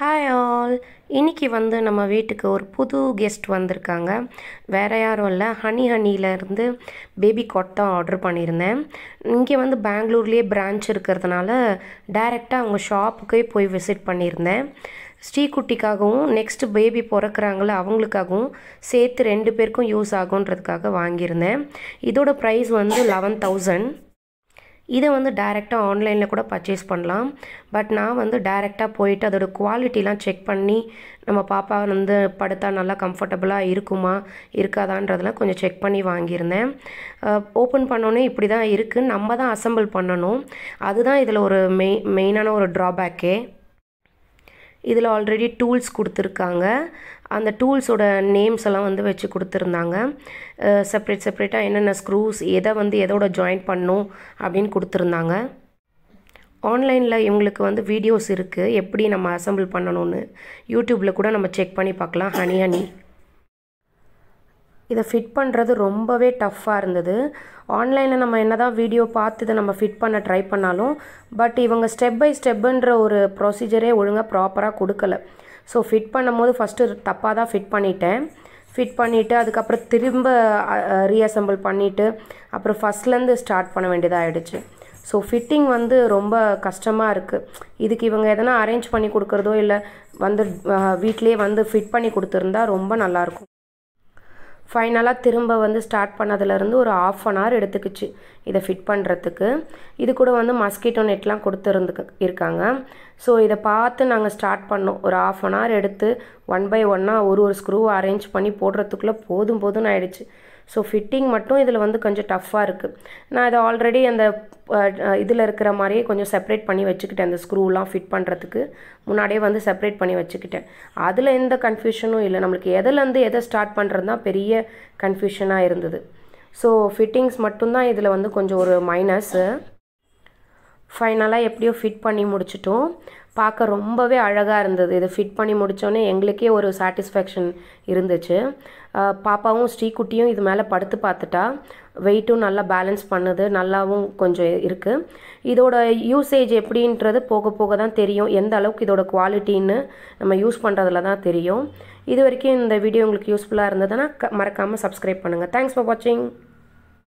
hi all இன்றைக்கி வந்து நம்ம வீட்டுக்கு ஒரு புது கெஸ்ட் வந்திருக்காங்க வேறு யாரும் இல்லை ஹனி ஹனியிலேருந்து பேபி கொட்டா ஆர்டர் பண்ணியிருந்தேன் இங்கே வந்து பெங்களூர்லேயே பிரான்ச் இருக்கிறதுனால டைரெக்டாக அவங்க ஷாப்புக்கே போய் விசிட் பண்ணியிருந்தேன் ஸ்ரீகுட்டிக்காகவும் நெக்ஸ்ட்டு பேபி பிறக்கிறாங்கள அவங்களுக்காகவும் சேர்த்து ரெண்டு பேருக்கும் யூஸ் ஆகுன்றதுக்காக வாங்கியிருந்தேன் இதோட ப்ரைஸ் வந்து லெவன் தௌசண்ட் இதை வந்து டைரெக்டாக ஆன்லைனில் கூட பர்ச்சேஸ் பண்ணலாம் பட் நான் வந்து டைரெக்டாக போயிட்டு அதோடய குவாலிட்டிலாம் செக் பண்ணி நம்ம பாப்பா வந்து படுத்தா நல்லா கம்ஃபர்டபுளாக இருக்குமா இருக்காதான்றதெல்லாம் கொஞ்சம் செக் பண்ணி வாங்கியிருந்தேன் ஓப்பன் பண்ணோன்னே இப்படி தான் இருக்குது நம்ம தான் அசம்பிள் பண்ணணும் அதுதான் இதில் ஒரு மெய் மெயினான ஒரு ட்ராபேக்கே இதில் ஆல்ரெடி டூல்ஸ் கொடுத்துருக்காங்க அந்த டூல்ஸோட நேம்ஸ் எல்லாம் வந்து வச்சு கொடுத்துருந்தாங்க செப்ரேட் செப்ரேட்டாக என்னென்ன ஸ்க்ரூஸ் எதை வந்து எதோட ஜாயின் பண்ணும் அப்படின்னு கொடுத்துருந்தாங்க ஆன்லைனில் இவங்களுக்கு வந்து வீடியோஸ் இருக்குது எப்படி நம்ம அசம்பிள் பண்ணணும்னு யூடியூப்பில் கூட நம்ம செக் பண்ணி பார்க்கலாம் ஹனி ஹனி இதை ஃபிட் பண்ணுறது ரொம்பவே டஃப்பாக இருந்தது ஆன்லைனில் நம்ம என்ன தான் வீடியோ பார்த்து இதை நம்ம ஃபிட் பண்ண ட்ரை பண்ணாலும் பட் இவங்க ஸ்டெப் பை ஸ்டெப்புன்ற ஒரு ப்ரொசீஜரே ஒழுங்காக ப்ராப்பராக கொடுக்கல ஸோ ஃபிட் பண்ணும் போது ஃபஸ்ட்டு தப்பாக தான் ஃபிட் பண்ணிட்டேன் ஃபிட் பண்ணிவிட்டு அதுக்கப்புறம் திரும்ப ரீஅசம்பிள் பண்ணிவிட்டு அப்புறம் ஃபஸ்ட்லேருந்து ஸ்டார்ட் பண்ண வேண்டியதாக ஆகிடுச்சு ஸோ ஃபிட்டிங் வந்து ரொம்ப கஷ்டமாக இருக்குது இதுக்கு இவங்க எதனா அரேஞ்ச் பண்ணி கொடுக்குறதோ இல்லை வந்து வீட்லேயே வந்து ஃபிட் பண்ணி கொடுத்துருந்தா ரொம்ப நல்லாயிருக்கும் ஃபைனலாக திரும்ப வந்து ஸ்டார்ட் பண்ணதுலேருந்து ஒரு ஆஃப் அன் ஹவர் எடுத்துக்கிச்சு இதை ஃபிட் பண்ணுறதுக்கு இது கூட வந்து மஸ்கிட்டோ நெட்லாம் கொடுத்துருந்து இருக்காங்க ஸோ இதை பார்த்து நாங்கள் ஸ்டார்ட் பண்ணோம் ஒரு ஆஃப் அன் ஹவர் எடுத்து ஒன் பை ஒன்னாக ஒரு ஒரு ஸ்க்ரூவை அரேஞ்ச் பண்ணி போடுறதுக்குள்ளே போதும் போதும்னு ஆயிடுச்சு ஸோ ஃபிட்டிங் மட்டும் இதில் வந்து கொஞ்சம் டஃப்பாக இருக்குது நான் இதை ஆல்ரெடி அந்த இதில் இருக்கிற மாதிரியே கொஞ்சம் செப்பரேட் பண்ணி வச்சுக்கிட்டேன் அந்த ஸ்க்ரூலாம் ஃபிட் பண்ணுறதுக்கு முன்னாடியே வந்து செப்பரேட் பண்ணி வச்சுக்கிட்டேன் அதில் எந்த கன்ஃபியூஷனும் இல்லை நம்மளுக்கு எதுலேருந்து எதை ஸ்டார்ட் பண்ணுறது தான் பெரிய கன்ஃபியூஷனாக இருந்தது ஸோ ஃபிட்டிங்ஸ் மட்டும்தான் இதில் வந்து கொஞ்சம் ஒரு மைனஸ்ஸு ஃபைனலாக எப்படியோ ஃபிட் பண்ணி முடிச்சிட்டோம் பார்க்க ரொம்பவே அழகாக இருந்தது இதை ஃபிட் பண்ணி முடித்தோன்னே எங்களுக்கே ஒரு சாட்டிஸ்ஃபேக்ஷன் இருந்துச்சு பாப்பாவும் ஸ்ரீக்குட்டியும் இது மேலே படுத்து பார்த்துட்டா வெயிட்டும் நல்லா பேலன்ஸ் பண்ணுது நல்லாவும் கொஞ்சம் இருக்குது இதோட யூசேஜ் எப்படின்றது போக போக தான் தெரியும் எந்த அளவுக்கு இதோட குவாலிட்டின்னு நம்ம யூஸ் பண்ணுறதுல தான் தெரியும் இது வரைக்கும் இந்த வீடியோ உங்களுக்கு யூஸ்ஃபுல்லாக இருந்ததுன்னா மறக்காமல் சப்ஸ்கிரைப் பண்ணுங்கள் தேங்க்ஸ் ஃபார் வாட்சிங்